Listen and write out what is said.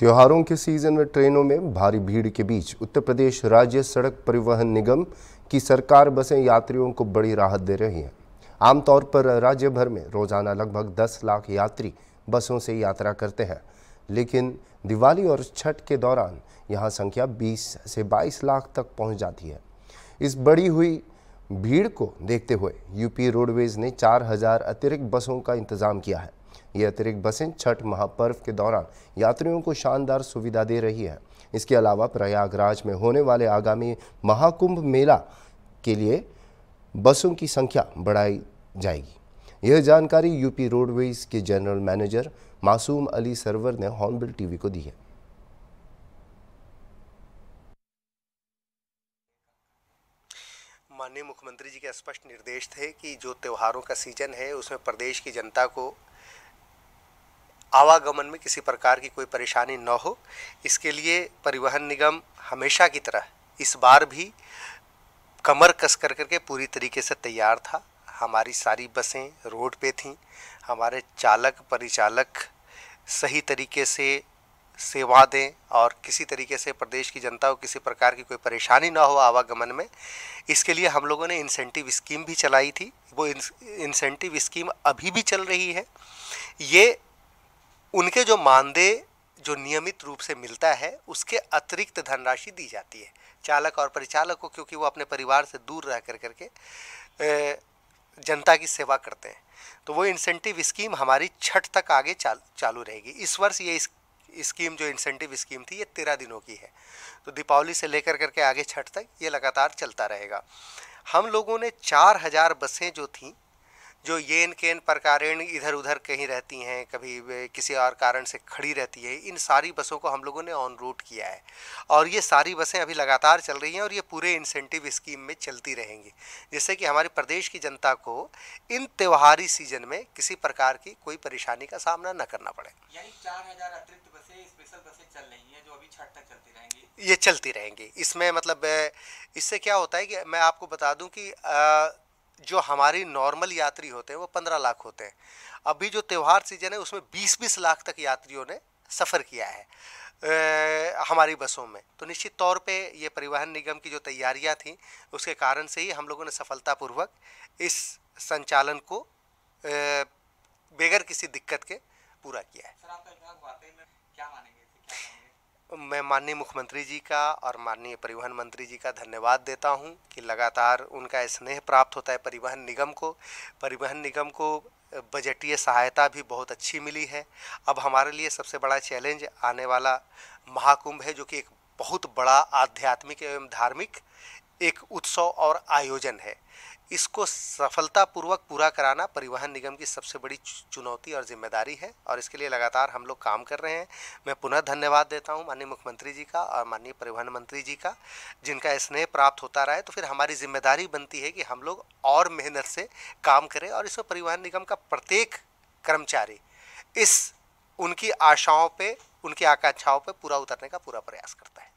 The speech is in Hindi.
त्योहारों के सीजन में ट्रेनों में भारी भीड़ के बीच उत्तर प्रदेश राज्य सड़क परिवहन निगम की सरकार बसें यात्रियों को बड़ी राहत दे रही हैं आमतौर पर राज्य भर में रोजाना लगभग 10 लाख यात्री बसों से यात्रा करते हैं लेकिन दिवाली और छठ के दौरान यहाँ संख्या 20 से 22 लाख तक पहुँच जाती है इस बढ़ी हुई भीड़ को देखते हुए यूपी रोडवेज ने चार अतिरिक्त बसों का इंतजाम किया है ये अतिरिक्त बसें छठ महापर्व के दौरान यात्रियों को शानदार सुविधा दे रही है इसके अलावा प्रयागराज में होने वाले आगामी महाकुंभ मेला के लिए बसों की संख्या बढ़ाई जाएगी यह जानकारी यूपी रोडवेज के जनरल मैनेजर मासूम अली सरवर ने हॉर्नबिल टीवी को दी है माननीय मुख्यमंत्री जी के स्पष्ट निर्देश थे कि जो त्योहारों का सीजन है उसमें प्रदेश की जनता को आवागमन में किसी प्रकार की कोई परेशानी न हो इसके लिए परिवहन निगम हमेशा की तरह इस बार भी कमर कस कर करके पूरी तरीके से तैयार था हमारी सारी बसें रोड पे थीं हमारे चालक परिचालक सही तरीके से सेवा दें और किसी तरीके से प्रदेश की जनता को किसी प्रकार की कोई परेशानी ना हो आवागमन में इसके लिए हम लोगों ने इंसेंटिव स्कीम भी चलाई थी वो इंसेंटिव स्कीम अभी भी चल रही है ये उनके जो मानदेय जो नियमित रूप से मिलता है उसके अतिरिक्त धनराशि दी जाती है चालक और परिचालक को क्योंकि वो अपने परिवार से दूर रह कर करके जनता की सेवा करते हैं तो वो इंसेंटिव स्कीम हमारी छठ तक आगे चाल, चालू रहेगी इस वर्ष ये स्कीम जो इंसेंटिव स्कीम थी ये तेरह दिनों की है तो दीपावली से लेकर करके आगे छठ तक ये लगातार चलता रहेगा हम लोगों ने चार हज़ार बसें जो थीं जो येन केन प्रकारेण इधर उधर कहीं रहती हैं कभी किसी और कारण से खड़ी रहती है इन सारी बसों को हम लोगों ने ऑन रूट किया है और ये सारी बसें अभी लगातार चल रही हैं और ये पूरे इंसेंटिव स्कीम में चलती रहेंगी जिससे कि हमारे प्रदेश की जनता को इन त्योहारी सीजन में किसी प्रकार की कोई परेशानी का सामना न करना पड़े यानी चार हज़ार अतिरिक्त बसें स्पेशल बसें चल रही हैं जो अभी छठ तक चलती रहेंगी ये चलती रहेंगी इसमें मतलब इससे क्या होता है कि मैं आपको बता दूँ कि आ, जो हमारी नॉर्मल यात्री होते हैं वो पंद्रह लाख होते हैं अभी जो त्यौहार सीजन है उसमें बीस बीस लाख तक यात्रियों ने सफ़र किया है ए, हमारी बसों में तो निश्चित तौर पे ये परिवहन निगम की जो तैयारियां थीं उसके कारण से ही हम लोगों ने सफलतापूर्वक इस संचालन को बगैर किसी दिक्कत के पूरा किया है सर, मैं माननीय मुख्यमंत्री जी का और माननीय परिवहन मंत्री जी का धन्यवाद देता हूं कि लगातार उनका स्नेह प्राप्त होता है परिवहन निगम को परिवहन निगम को बजटीय सहायता भी बहुत अच्छी मिली है अब हमारे लिए सबसे बड़ा चैलेंज आने वाला महाकुंभ है जो कि एक बहुत बड़ा आध्यात्मिक एवं धार्मिक एक उत्सव और आयोजन है इसको सफलतापूर्वक पूरा कराना परिवहन निगम की सबसे बड़ी चुनौती और जिम्मेदारी है और इसके लिए लगातार हम लोग काम कर रहे हैं मैं पुनः धन्यवाद देता हूं माननीय मुख्यमंत्री जी का और माननीय परिवहन मंत्री जी का जिनका स्नेह प्राप्त होता रहा है तो फिर हमारी जिम्मेदारी बनती है कि हम लोग और मेहनत से काम करें और इसमें परिवहन निगम का प्रत्येक कर्मचारी इस उनकी आशाओं पर उनकी आकांक्षाओं पर पूरा उतरने का पूरा प्रयास करता है